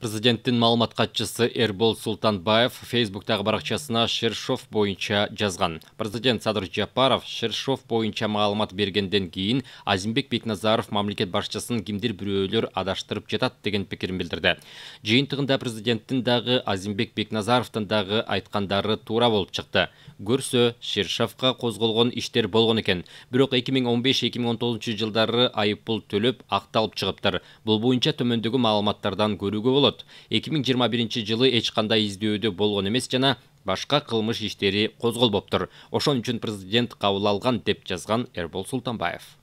президенттин маалымат катчысы эрбол султанбаев фейсбуктагы баракчасына шершов боюнча жазган президент садыр жапаров шершов боюнча маалымат бергенден кийин азимбек бекназаров мамлекет башчысын кимдир бирөөлөр адаштырып жатат деген пикирин билдирди жыйынтыгында президенттин дагы азимбек бекназаровдун дагы айткандары туура болуп чыкты көрсө шершовго козголгон иштер болгон экен бирок эки миң он беш эки миң он тогузунчу жылдары айыппул төлөп акталып чыгыптыр бул боюнча төмөндөгү маалыматтардан көрүүгө болот болот 2021 жылы эч кандай издөөдө болгон эмес жана башка кылмыш иштери козголбоптур ошон үчүн президент кабыл алган деп жазган эрбол султанбаев